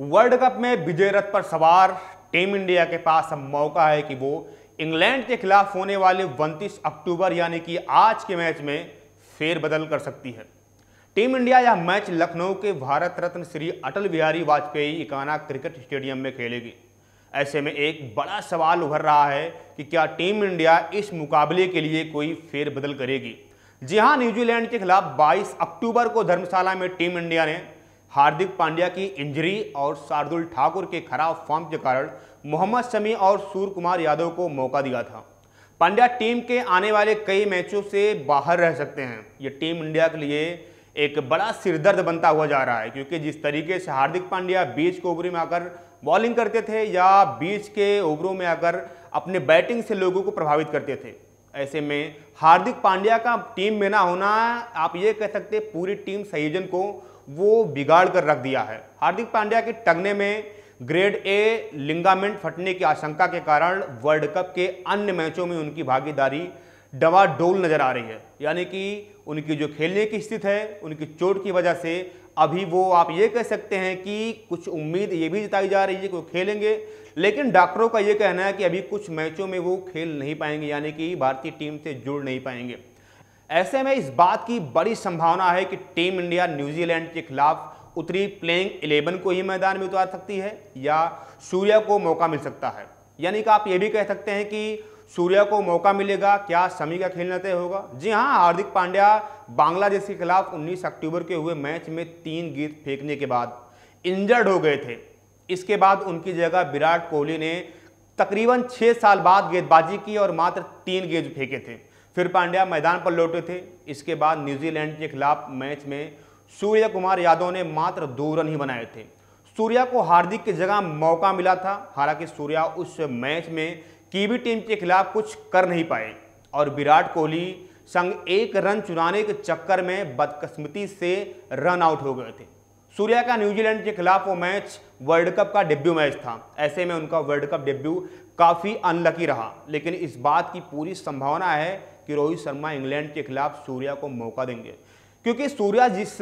world cup में विजय रथ पर सवार टीम इंडिया के पास अब मौका है कि वो इंग्लैंड के खिलाफ होने वाले 29 अक्टूबर यानी कि आज के मैच में फेरबदल कर सकती है टीम इंडिया यह मैच लखनऊ के भारत रत्न श्री अटल बिहारी वाजपेयी इकाना क्रिकेट स्टेडियम में खेलेगी ऐसे में एक बड़ा सवाल उभर रहा है कि क्या टीम इंडिया इस मुकाबले के लिए कोई फेरबदल करेगी जी हाँ न्यूजीलैंड के खिलाफ 22 अक्टूबर को धर्मशाला में टीम इंडिया ने हार्दिक पांड्या की इंजरी और शार्दुल ठाकुर के खराब फॉर्म के कारण मोहम्मद शमी और सूर्य कुमार यादव को मौका दिया था पांड्या टीम के आने वाले कई मैचों से बाहर रह सकते हैं ये टीम इंडिया के लिए एक बड़ा सिरदर्द बनता हुआ जा रहा है क्योंकि जिस तरीके से हार्दिक पांड्या बीच के ओवरी में आकर बॉलिंग करते थे या बीच के ओवरों में आकर अपने बैटिंग से लोगों को प्रभावित करते थे ऐसे में हार्दिक पांड्या का टीम में ना होना आप ये कह सकते पूरी टीम संयोजन को वो बिगाड़ कर रख दिया है हार्दिक पांड्या के टगने में ग्रेड ए लिंगामेंट फटने की आशंका के कारण वर्ल्ड कप के अन्य मैचों में उनकी भागीदारी डवाडोल नजर आ रही है यानी कि उनकी जो खेलने की स्थिति है उनकी चोट की वजह से अभी वो आप ये कह सकते हैं कि कुछ उम्मीद ये भी जताई जा रही है कि वो खेलेंगे लेकिन डॉक्टरों का ये कहना है कि अभी कुछ मैचों में वो खेल नहीं पाएंगे यानी कि भारतीय टीम से जुड़ नहीं पाएंगे ऐसे में इस बात की बड़ी संभावना है कि टीम इंडिया न्यूजीलैंड के खिलाफ उतरी प्लेइंग इलेवन को ही मैदान में उतार सकती है या सूर्या को मौका मिल सकता है यानी कि आप ये भी कह सकते हैं कि सूर्या को मौका मिलेगा क्या समी का खेलना तय होगा जी हाँ हार्दिक पांड्या बांग्लादेश के खिलाफ 19 अक्टूबर के हुए मैच में तीन गेंद फेंकने के बाद इंजर्ड हो गए थे इसके बाद उनकी जगह विराट कोहली ने तकरीबन छः साल बाद गेंदबाजी की और मात्र तीन गेंद फेंके थे फिर पांड्या मैदान पर लौटे थे इसके बाद न्यूजीलैंड के खिलाफ मैच में सूर्य कुमार यादव ने मात्र दो रन ही बनाए थे सूर्या को हार्दिक की जगह मौका मिला था हालांकि सूर्या उस मैच में कीवी टीम के खिलाफ कुछ कर नहीं पाए और विराट कोहली संग एक रन चुराने के चक्कर में बदकस्मती से रन आउट हो गए थे सूर्या का न्यूजीलैंड के खिलाफ वो मैच वर्ल्ड कप का डेब्यू मैच था ऐसे में उनका वर्ल्ड कप डेब्यू काफ़ी अनलकी रहा लेकिन इस बात की पूरी संभावना है कि रोहित शर्मा इंग्लैंड के खिलाफ सूर्या को मौका देंगे क्योंकि सूर्या जिस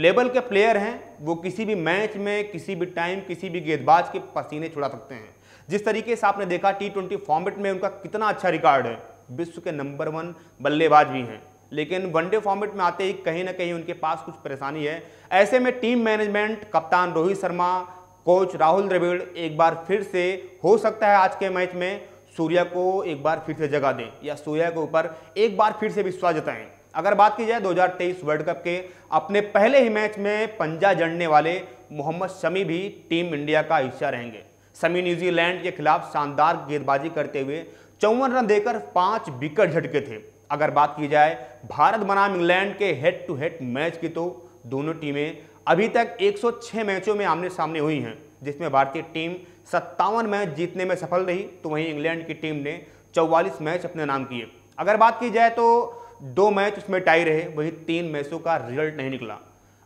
लेवल के प्लेयर हैं वो किसी भी मैच में किसी भी टाइम किसी भी गेंदबाज के पसीने छुड़ा सकते हैं जिस तरीके से आपने देखा टी ट्वेंटी फॉर्मेट में उनका कितना अच्छा रिकॉर्ड है विश्व के नंबर वन बल्लेबाज भी हैं लेकिन वनडे फॉर्मेट में आते ही कहीं ना कहीं उनके पास कुछ परेशानी है ऐसे में टीम मैनेजमेंट कप्तान रोहित शर्मा कोच राहुल द्रविड़ एक बार फिर से हो सकता है आज के मैच में सूर्य को एक बार फिर से जगा दें या सूर्य के ऊपर एक बार फिर से विश्वास जताएं अगर बात की जाए 2023 वर्ल्ड कप के अपने पहले ही मैच में पंजा जड़ने वाले मोहम्मद शमी भी टीम इंडिया का हिस्सा रहेंगे शमी न्यूजीलैंड के खिलाफ शानदार गेंदबाजी करते हुए चौवन रन देकर पांच विकेट झटके थे अगर बात की जाए भारत बनाम इंग्लैंड के हेड टू हेड मैच की तो दोनों टीमें अभी तक 106 मैचों में आमने सामने हुई हैं जिसमें भारतीय टीम सत्तावन मैच जीतने में सफल रही तो वहीं इंग्लैंड की टीम ने चौवालीस मैच अपने नाम किए अगर बात की जाए तो दो मैच उसमें टाई रहे वहीं तीन मैचों का रिजल्ट नहीं निकला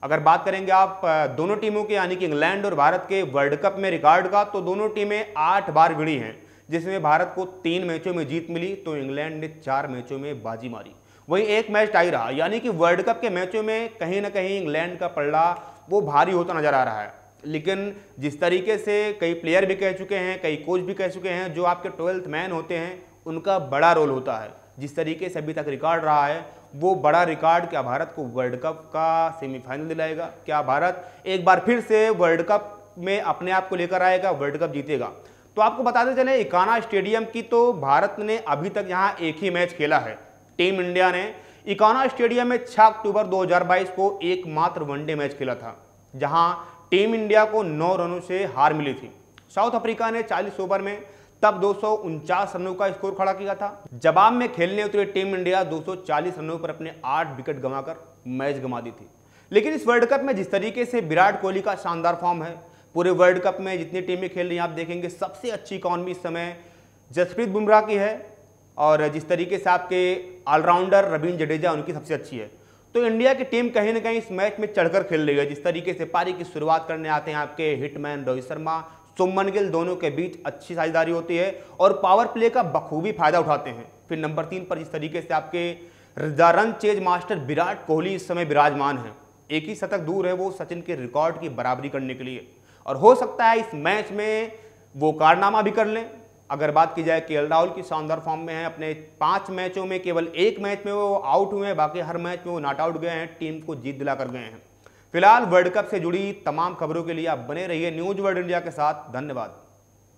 अगर बात करेंगे आप दोनों टीमों के यानी कि इंग्लैंड और भारत के वर्ल्ड कप में रिकॉर्ड का तो दोनों टीमें आठ बार भिड़ी हैं जिसमें भारत को तीन मैचों में जीत मिली तो इंग्लैंड ने चार मैचों में बाजी मारी वहीं एक मैच टाई रहा यानी कि वर्ल्ड कप के मैचों में कहीं ना कहीं इंग्लैंड का पलडा वो भारी होता नजर आ रहा है लेकिन जिस तरीके से कई प्लेयर भी कह चुके हैं कई कोच भी कह चुके हैं जो आपके ट्वेल्थ मैन होते हैं उनका बड़ा रोल होता है जिस तरीके से अभी तक रिकॉर्ड रहा है वो बड़ा रिकॉर्ड क्या भारत को वर्ल्ड कप का सेमीफाइनल दिलाएगा क्या भारत एक बार फिर से वर्ल्ड कप में अपने आप को लेकर आएगा वर्ल्ड कप जीतेगा तो आपको बताते चले इकाना स्टेडियम की तो भारत ने अभी तक यहाँ एक ही मैच खेला है टीम इंडिया ने इकाना स्टेडियम में 6 अक्टूबर 2022 को एकमात्र वनडे मैच खेला था जहां टीम इंडिया को नौ रनों से हार मिली थी साउथ अफ्रीका ने 40 ओवर में तब दो रनों का स्कोर खड़ा किया था जवाब में खेलने उतरी टीम इंडिया 240 रनों पर अपने आठ विकेट गंवाकर मैच गंवा दी थी लेकिन इस वर्ल्ड कप में जिस तरीके से विराट कोहली का शानदार फॉर्म है पूरे वर्ल्ड कप में जितनी टीमें खेल रही हैं आप देखेंगे सबसे अच्छी इकॉनमी इस समय जसप्रीत बुमराह की है और जिस तरीके से आपके ऑलराउंडर रवीन जडेजा उनकी सबसे अच्छी है तो इंडिया की टीम कहीं ना कहीं इस मैच में चढ़कर खेल रही है जिस तरीके से पारी की शुरुआत करने आते हैं आपके हिटमैन रोहित शर्मा सुमन गिल दोनों के बीच अच्छी साझेदारी होती है और पावर प्ले का बखूबी फायदा उठाते हैं फिर नंबर तीन पर जिस तरीके से आपके run chase master Virat Kohli इस समय विराजमान है एक ही शतक दूर है वो सचिन के रिकॉर्ड की बराबरी करने के लिए और हो सकता है इस मैच में वो कारनामा भी कर लें अगर बात की जाए के राहुल की शानदार फॉर्म में है अपने पांच मैचों में केवल एक मैच में वो आउट हुए हैं बाकी हर मैच में वो नॉट आउट गए हैं टीम को जीत दिला कर गए हैं फिलहाल वर्ल्ड कप से जुड़ी तमाम खबरों के लिए आप बने रहिए न्यूज वर्ल्ड इंडिया के साथ धन्यवाद